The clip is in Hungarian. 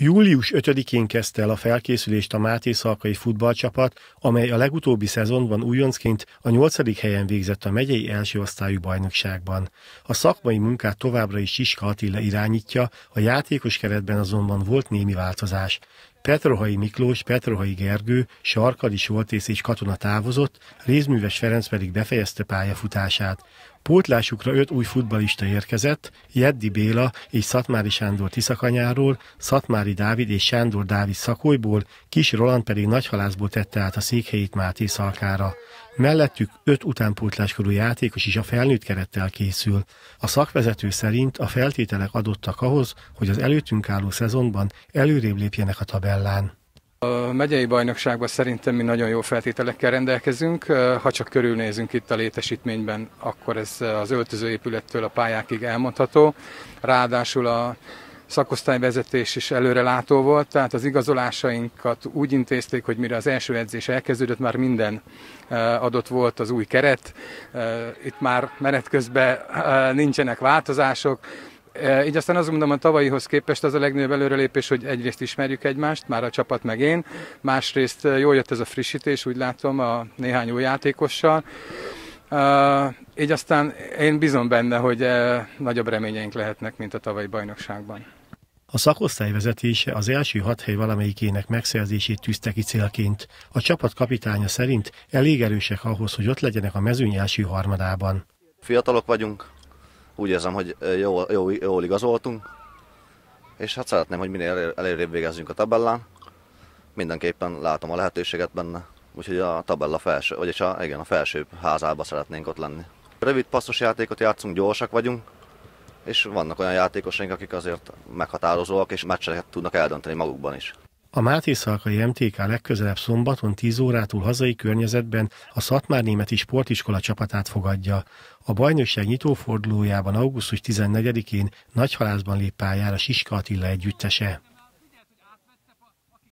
Július 5-én kezdte el a felkészülést a Máté Szalkai futballcsapat, amely a legutóbbi szezonban újoncként a 8. helyen végzett a megyei első osztályú bajnokságban. A szakmai munkát továbbra is Siska Attila irányítja, a játékos keretben azonban volt némi változás. Petrohai Miklós, Petrohai Gergő, Sarkadi Soltész és katona távozott, Rézműves Ferenc pedig befejezte pályafutását. Pótlásukra öt új futbalista érkezett, Jeddi Béla és Szatmári Sándor Tiszakanyáról, Szatmári Dávid és Sándor Dávid Szakolyból, Kis Roland pedig Nagyhalászból tette át a székhelyét Máté Szalkára. Mellettük öt utánpótláskorú játékos is a felnőtt kerettel készül. A szakvezető szerint a feltételek adottak ahhoz, hogy az előttünk álló szezonban előrébb lépjenek a tabellán. A megyei bajnokságban szerintem mi nagyon jó feltételekkel rendelkezünk. Ha csak körülnézünk itt a létesítményben, akkor ez az öltözőépülettől a pályákig elmondható. Ráadásul a szakosztályvezetés is előrelátó volt, tehát az igazolásainkat úgy intézték, hogy mire az első edzés elkezdődött, már minden adott volt az új keret. Itt már menet közben nincsenek változások, így aztán azt mondom, a tavalyihoz képest az a legnagyobb előrelépés, hogy egyrészt ismerjük egymást, már a csapat meg én, másrészt jól jött ez a frissítés, úgy látom, a néhány új játékossal. így aztán én bízom benne, hogy nagyobb reményeink lehetnek, mint a tavalyi bajnokságban. A szakosztály vezetése az első hat hely valamelyikének megszerzését tűzte ki célként. A csapat kapitánya szerint elég erősek ahhoz, hogy ott legyenek a mezőny első harmadában. Fiatalok vagyunk, úgy érzem, hogy jól, jól, jól igazoltunk, és hát szeretném, hogy minél előrébb végezzünk a tabellán. Mindenképpen látom a lehetőséget benne, úgyhogy a tabella felső, vagyis a, igen, a felső házába szeretnénk ott lenni. Rövid passzos játékot játszunk, gyorsak vagyunk, és vannak olyan játékosaink, akik azért meghatározóak, és meccseket tudnak eldönteni magukban is. A Máté Szalkai MTK legközelebb szombaton 10 órától hazai környezetben a Németi Sportiskola csapatát fogadja. A bajnokság nyitófordulójában augusztus 14-én Nagyhalászban lép pályára Siska Attila együttese.